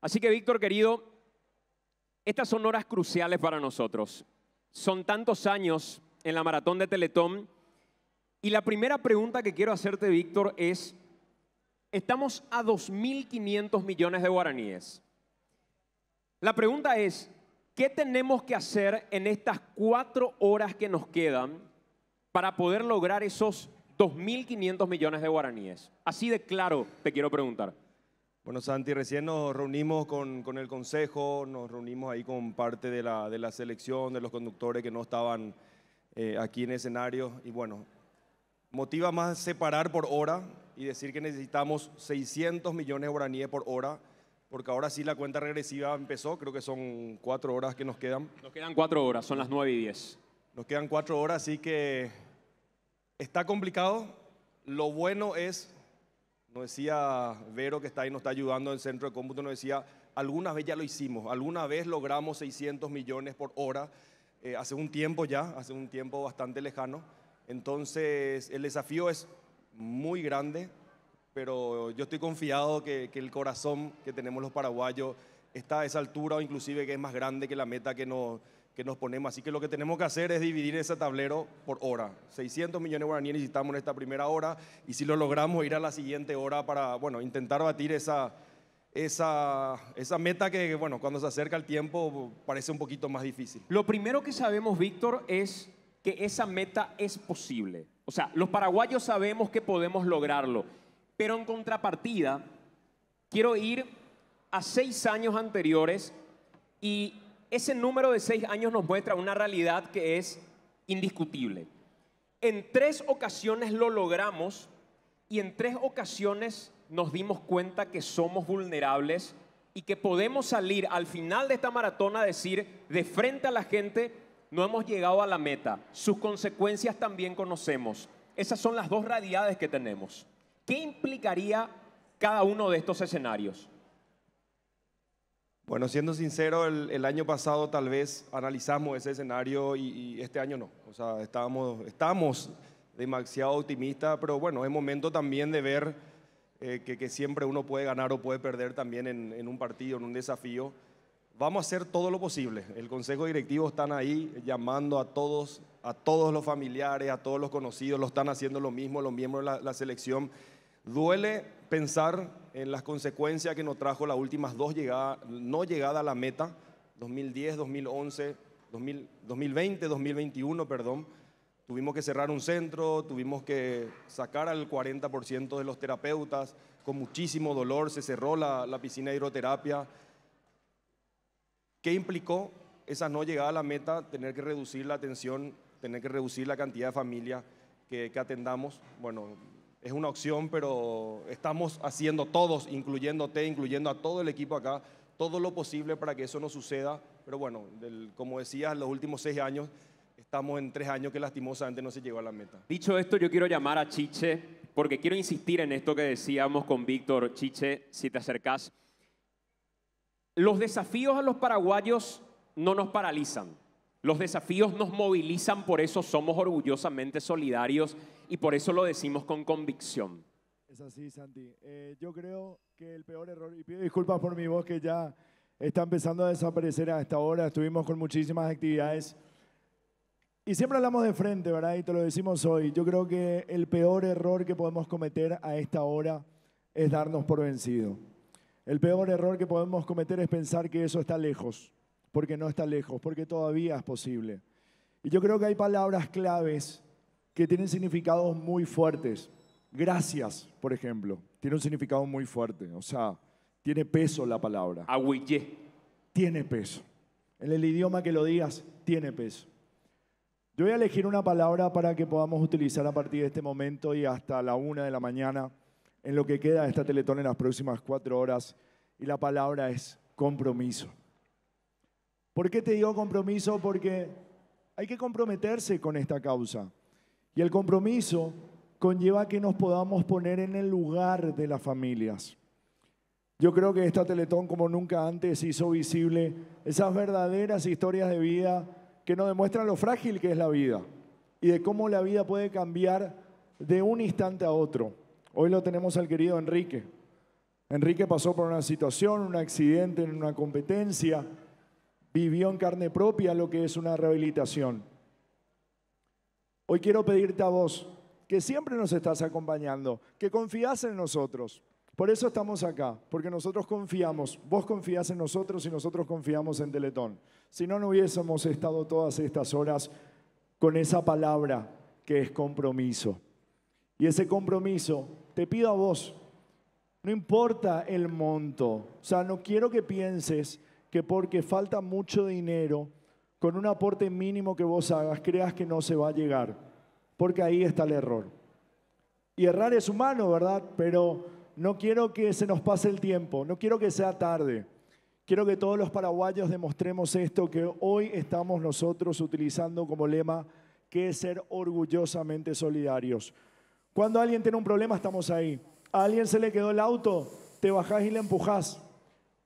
Así que Víctor querido, estas son horas cruciales para nosotros. Son tantos años en la maratón de Teletón y la primera pregunta que quiero hacerte Víctor es, estamos a 2.500 millones de guaraníes. La pregunta es, ¿qué tenemos que hacer en estas cuatro horas que nos quedan para poder lograr esos 2.500 millones de guaraníes? Así de claro te quiero preguntar. Bueno, Santi, recién nos reunimos con, el consejo, nos reunimos ahí con parte de la, de la selección, de los conductores que no estaban eh, aquí en escenario. Y bueno, motiva más separar por hora y decir que necesitamos 600 millones de guaraníes por hora, porque ahora sí la cuenta regresiva empezó, creo que son cuatro horas que nos quedan. Nos quedan cuatro horas, son las nueve y diez. Nos quedan cuatro horas, así que está complicado. Lo bueno es nos decía Vero, que está ahí, nos está ayudando en el centro de cómputo, nos decía, alguna vez ya lo hicimos, alguna vez logramos 600 millones por hora, eh, hace un tiempo ya, hace un tiempo bastante lejano. Entonces, el desafío es muy grande, pero yo estoy confiado que, que el corazón que tenemos los paraguayos está a esa altura o inclusive que es más grande que la meta que nos que nos ponemos. Así que lo que tenemos que hacer es dividir ese tablero por hora. 600 millones de guaraníes necesitamos en esta primera hora y si lo logramos ir a la siguiente hora para, bueno, intentar batir esa, esa, esa meta que, bueno, cuando se acerca el tiempo parece un poquito más difícil. Lo primero que sabemos, Víctor, es que esa meta es posible. O sea, los paraguayos sabemos que podemos lograrlo, pero en contrapartida, quiero ir a seis años anteriores y ese número de seis años nos muestra una realidad que es indiscutible. En tres ocasiones lo logramos y en tres ocasiones nos dimos cuenta que somos vulnerables y que podemos salir al final de esta maratona a decir de frente a la gente, no hemos llegado a la meta. Sus consecuencias también conocemos. Esas son las dos realidades que tenemos. ¿Qué implicaría cada uno de estos escenarios? Bueno, siendo sincero, el, año pasado tal vez analizamos ese escenario y, este año no. O sea, estábamos, estamos demasiado optimistas, pero bueno, es momento también de ver eh, que, siempre uno puede ganar o puede perder también en, un partido, en un desafío. Vamos a hacer todo lo posible. El Consejo Directivo están ahí llamando a todos, a todos los familiares, a todos los conocidos, lo están haciendo lo mismo, los miembros de la, la selección. Duele pensar en las consecuencias que nos trajo las últimas dos llegadas, no llegada a la meta, 2010, 2011, 2000, 2020, 2021, perdón. Tuvimos que cerrar un centro, tuvimos que sacar al 40% de los terapeutas, con muchísimo dolor se cerró la, la piscina de hidroterapia. ¿Qué implicó esa no llegada a la meta, tener que reducir la atención, tener que reducir la cantidad de familias que, que atendamos? Bueno, es una opción, pero estamos haciendo todos, incluyéndote, incluyendo a todo el equipo acá, todo lo posible para que eso no suceda. Pero bueno, como decías, los últimos seis años estamos en tres años que lastimosamente no se llegó a la meta. Dicho esto, yo quiero llamar a Chiche, porque quiero insistir en esto que decíamos con Víctor. Chiche, si te acercás, los desafíos a los paraguayos no nos paralizan. Los desafíos nos movilizan, por eso somos orgullosamente solidarios y por eso lo decimos con convicción. Es así, Santi. Eh, yo creo que el peor error, y pido disculpas por mi voz que ya está empezando a desaparecer a esta hora, estuvimos con muchísimas actividades. Y siempre hablamos de frente, ¿verdad? Y te lo decimos hoy. Yo creo que el peor error que podemos cometer a esta hora es darnos por vencido. El peor error que podemos cometer es pensar que eso está lejos porque no está lejos, porque todavía es posible. Y yo creo que hay palabras claves que tienen significados muy fuertes. Gracias, por ejemplo, tiene un significado muy fuerte, o sea, tiene peso la palabra. Agüille. Tiene peso. En el idioma que lo digas, tiene peso. Yo voy a elegir una palabra para que podamos utilizar a partir de este momento y hasta la una de la mañana, en lo que queda de esta Teletón en las próximas cuatro horas, y la palabra es compromiso. ¿Por qué te digo compromiso? Porque hay que comprometerse con esta causa. Y el compromiso conlleva que nos podamos poner en el lugar de las familias. Yo creo que esta Teletón como nunca antes hizo visible esas verdaderas historias de vida que nos demuestran lo frágil que es la vida y de cómo la vida puede cambiar de un instante a otro. Hoy lo tenemos al querido Enrique. Enrique pasó por una situación, un accidente en una competencia, vivió en carne propia lo que es una rehabilitación. Hoy quiero pedirte a vos que siempre nos estás acompañando, que confías en nosotros. Por eso estamos acá, porque nosotros confiamos, vos confías en nosotros y nosotros confiamos en Teletón. Si no, no hubiésemos estado todas estas horas con esa palabra que es compromiso. Y ese compromiso, te pido a vos, no importa el monto, o sea, no quiero que pienses que porque falta mucho dinero, con un aporte mínimo que vos hagas, creas que no se va a llegar, porque ahí está el error. Y errar es humano, ¿verdad? Pero no quiero que se nos pase el tiempo, no quiero que sea tarde. Quiero que todos los paraguayos demostremos esto que hoy estamos nosotros utilizando como lema, que ser orgullosamente solidarios. Cuando alguien tiene un problema, estamos ahí. A alguien se le quedó el auto, te bajás y le empujás.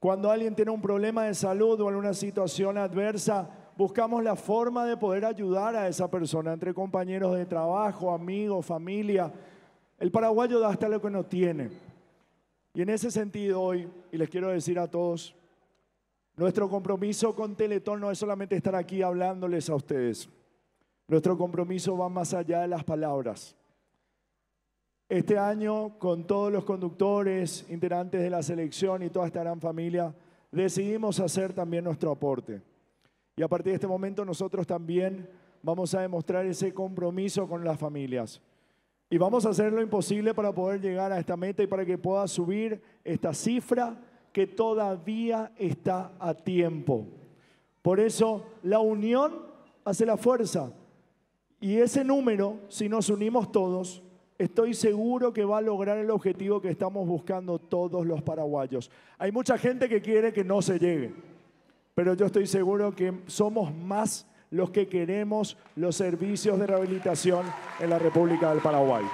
Cuando alguien tiene un problema de salud o alguna situación adversa, buscamos la forma de poder ayudar a esa persona entre compañeros de trabajo, amigos, familia. El paraguayo da hasta lo que no tiene. Y en ese sentido hoy, y les quiero decir a todos, nuestro compromiso con Teletón no es solamente estar aquí hablándoles a ustedes. Nuestro compromiso va más allá de las palabras. Este año, con todos los conductores, integrantes de la selección y toda esta gran familia, decidimos hacer también nuestro aporte. Y a partir de este momento nosotros también vamos a demostrar ese compromiso con las familias. Y vamos a hacer lo imposible para poder llegar a esta meta y para que pueda subir esta cifra que todavía está a tiempo. Por eso la unión hace la fuerza. Y ese número, si nos unimos todos, estoy seguro que va a lograr el objetivo que estamos buscando todos los paraguayos. Hay mucha gente que quiere que no se llegue, pero yo estoy seguro que somos más los que queremos los servicios de rehabilitación en la República del Paraguay.